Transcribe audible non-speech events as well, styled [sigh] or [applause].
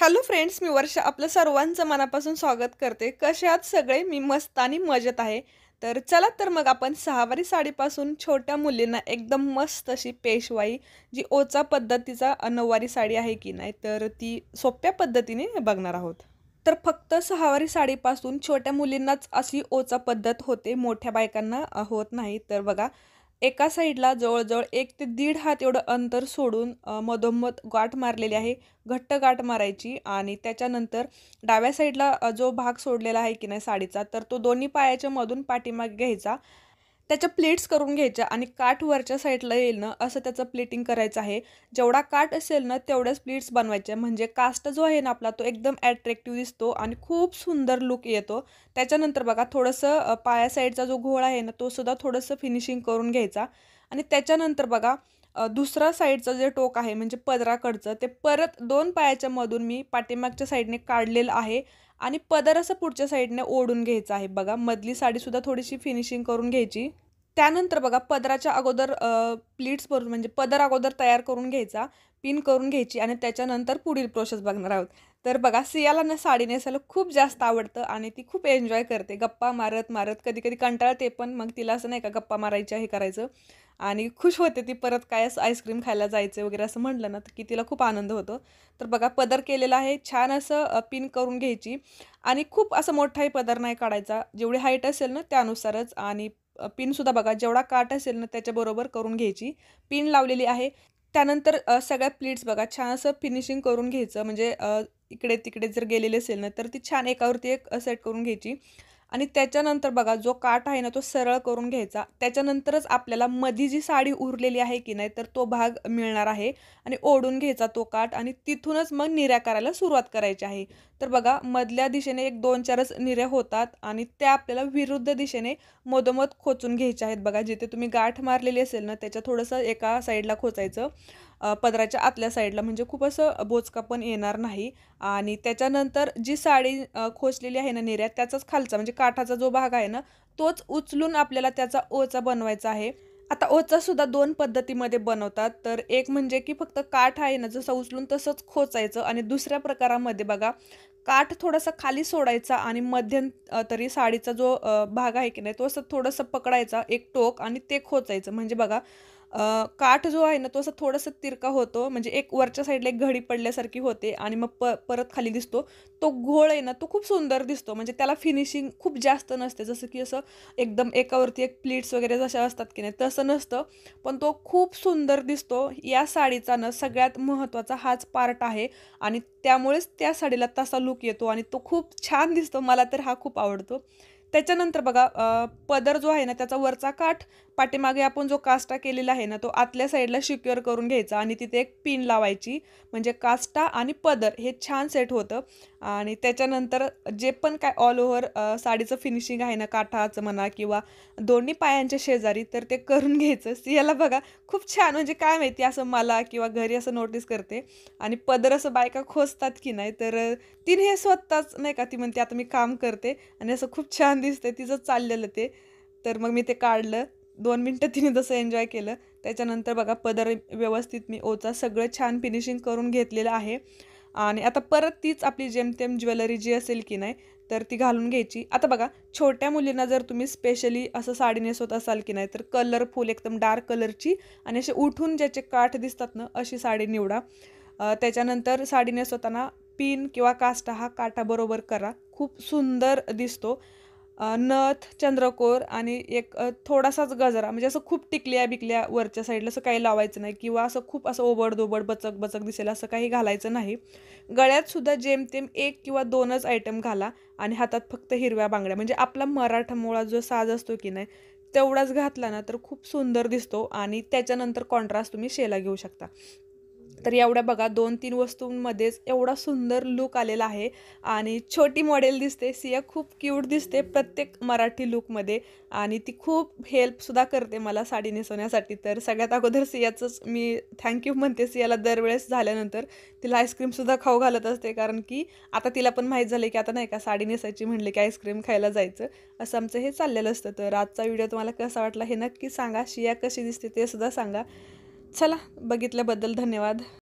hello friends मी वर्षा आपलं सर्वांचं मनापासून स्वागत करते कशात सगळे मी मस्त आणि मजेत आहे तर चला तर मग आपण सहावारी साडीपासून छोट्या मुलींना एकदम मस्त अशी पेशवाई जी ओचा पद्धतीचा नऊवारी साडी आहे की नाही तर ती सोप्या पद्धतीने बघणार आहोत तर फक्त सहावारी साडीपासून छोट्या मुलींनाच अशी ओचा पद्धत होते मोठ्या बायकांना होत नाही तर बघा एका साईडला जवळजवळ एक ते दीड हात एवढं अंतर सोडून मधोमध गाठ मारलेली आहे घट्ट गाठ मारायची आणि त्याच्यानंतर डाव्या साईडला जो भाग सोडलेला आहे की नाही साडीचा तर तो दोन्ही पायाच्या मधून पाठीमाग घ्यायचा त्याच्या प्लेट्स करून घ्यायच्या आणि काठ वरच्या साईडला येईल ना असं त्याचं प्लेटिंग करायचं आहे जेवढा काठ असेल ना तेवढ्याच प्लेट्स बनवायच्या म्हणजे कास्ट जो आहे ना आपला तो एकदम ॲट्रॅक्टिव्ह दिसतो आणि खूप सुंदर लुक येतो त्याच्यानंतर बघा थोडंसं पाया साईडचा जो घोळ आहे ना तो सुद्धा थोडंसं फिनिशिंग करून घ्यायचा आणि त्याच्यानंतर बघा दुसरा साईडचं जे टोक आहे म्हणजे पदराकडचं ते परत दोन पायाच्या मधून मी पाठीमागच्या साईडने काढलेलं आहे आणि पदर असं पुढच्या साईडने ओढून घ्यायचं आहे बघा मधली साडीसुद्धा थोडीशी फिनिशिंग करून घ्यायची त्यानंतर बघा पदराच्या अगोदर प्लीट्स भरून म्हणजे पदर अगोदर तयार करून घ्यायचा पिन करून घ्यायची आणि त्याच्यानंतर पुढील प्रोसेस बघणार आहोत तर बघा सियाला ना साडी नेसायला खूप जास्त आवडतं आणि ती खूप एन्जॉय करते गप्पा मारत मारत कधी कधी कंटाळते पण मग तिला असं नाही का गप्पा मारायची हे करायचं आणि खुश होते ती परत काय आईस्क्रीम खायला जायचं वगैरे असं म्हटलं ना तर की तिला खूप आनंद होतो तर बघा पदर केलेला आहे छान असं पिन करून घ्यायची आणि खूप असं मोठाही पदर नाही काढायचा जेवढी हाईट असेल ना त्यानुसारच आणि पिनसुद्धा बघा जेवढा काट असेल ना त्याच्याबरोबर करून घ्यायची पिन लावलेली आहे त्यानंतर सगळ्या प्लीट्स बघा छान असं फिनिशिंग करून घ्यायचं म्हणजे इकडे तिकडे जर गेलेले असेल ना तर ती छान एकावरती एक सेट करून घ्यायची आणि त्याच्यानंतर बघा जो काठ आहे ना तो सरळ करून घ्यायचा त्याच्यानंतरच आपल्याला मधी जी साडी उरलेली आहे की नाही तर तो भाग मिळणार आहे आणि ओढून घ्यायचा तो काठ आणि तिथूनच मग निऱ्या करायला सुरुवात करायची आहे तर बघा मधल्या दिशेने एक दोन चारच निऱ्या होतात आणि त्या आपल्याला विरुद्ध दिशेने मधोमध खोचून घ्यायच्या आहेत बघा जिथे तुम्ही गाठ मारलेली असेल ना त्याच्या थोडंसं एका साईडला खोचायचं पदराच्या आतल्या साईडला म्हणजे खूप असं बोचका पण येणार नाही आणि त्याच्यानंतर जी साडी खोचलेली आहे ना निर्यात त्याचाच खालचा म्हणजे काठाचा जो भाग आहे ना तोच उचलून आपल्याला त्याचा ओचा बनवायचा आहे आता ओचा सुद्धा दोन पद्धतीमध्ये बनवतात तर एक म्हणजे की फक्त काठ आहे ना जसं उचलून तसंच खोचायचं आणि दुसऱ्या प्रकारामध्ये बघा काठ थोडासा खाली सोडायचा आणि तरी साडीचा जो भाग आहे की नाही तो असं थोडंसं पकडायचा एक टोक आणि ते खोचायचं म्हणजे बघा काठ जो आहे ना तो असं थोडासा तिरका होतो म्हणजे एक वरच्या साईडला एक घडी पडल्यासारखी होते आणि मग प परत खाली दिसतो तो घोळ आहे ना तो खूप सुंदर दिसतो म्हणजे त्याला फिनिशिंग खूप जास्त नसते जसं की असं एकदम एकावरती एक प्लेट्स वगैरे जशा असतात की नाही तसं नसतं पण तो खूप सुंदर दिसतो या साडीचा ना सगळ्यात महत्त्वाचा हाच पार्ट आहे आणि त्यामुळेच त्या साडीला तसा लुक येतो आणि तो खूप छान दिसतो मला तर हा खूप आवडतो त्याच्यानंतर बघा पदर जो आहे ना त्याचा वरचा काठ पाठीमागे आपण जो कास्टा केलेला आहे ना तो आतल्या साईडला शिक्युअर करून घ्यायचा आणि तिथे एक पिन लावायची म्हणजे कास्टा आणि पदर हे छान सेट होतं आणि त्याच्यानंतर जे पण काय ऑल ओव्हर साडीचं फिनिशिंग आहे ना काठाचं म्हणा किंवा दोन्ही पायांच्या शेजारी तर ते करून घ्यायचं सियाला [laughs] बघा खूप छान म्हणजे काय माहिती असं मला किंवा घरी असं नोटीस करते आणि पदर असं बायका खोजतात की नाही तर तिने हे स्वतःच नाही का ती म्हणते आता मी काम करते आणि असं खूप छान दिसते तिचं चाललेलं ते तर मग मी ते काढलं दोन मिनटं तिने जसं एन्जॉय केलं त्याच्यानंतर बघा पदर व्यवस्थित मी ओचा सगळं छान फिनिशिंग करून घेतलेलं आहे आणि आता परत तीच आपली जेमतेम ज्वेलरी जी असेल की नाही तर ती घालून घ्यायची आता बघा छोट्या मुलींना जर तुम्ही स्पेशली असं साडी नेसवत असाल की नाही तर कलरफुल एकदम डार्क कलरची आणि असे उठून ज्याचे काठ दिसतात ना अशी साडी निवडा त्याच्यानंतर साडी नेसवताना पिन किंवा कास्टा हा काठाबरोबर करा खूप सुंदर दिसतो नथ चंद्रकोर आणि एक थोडासाच गजरा म्हणजे असं खूप टिकल्या बिकल्या वरच्या साईडला असं काही लावायचं नाही किंवा असं खूप असं ओबड दोबड बचक बचक दिसेल असं काही घालायचं नाही गळ्यात सुद्धा जेमतेम एक किंवा दोनच आयटम घाला आणि हातात फक्त हिरव्या बांगड्या म्हणजे आपला मराठमोळा जो साज असतो की नाही तेवढाच घातला ना तर खूप सुंदर दिसतो आणि त्याच्यानंतर कॉन्ट्रास्ट तुम्ही शेला घेऊ शकता तर एवढ्या बघा दोन तीन वस्तूंमध्येच एवढा सुंदर लुक आलेला आहे आणि छोटी मॉडेल दिसते सिया खूप क्यूट दिसते प्रत्येक मराठी लुकमध्ये आणि ती खूप हेल्पसुद्धा करते मला साडी नेसवण्यासाठी तर सगळ्यात अगोदर सियाचंच मी थँक्यू म्हणते सियाला दरवेळेस झाल्यानंतर तिला आईस्क्रीमसुद्धा खाऊ घालत असते कारण की आता तिला पण माहीत झालं की आता नाही का साडी नेसायची म्हणले की आईस्क्रीम खायला जायचं असं आमचं हे चाललेलं असतं तर आजचा व्हिडिओ तुम्हाला कसा वाटला हे नक्की सांगा शिया कशी दिसते ते सुद्धा सांगा चला बघितल्याबद्दल धन्यवाद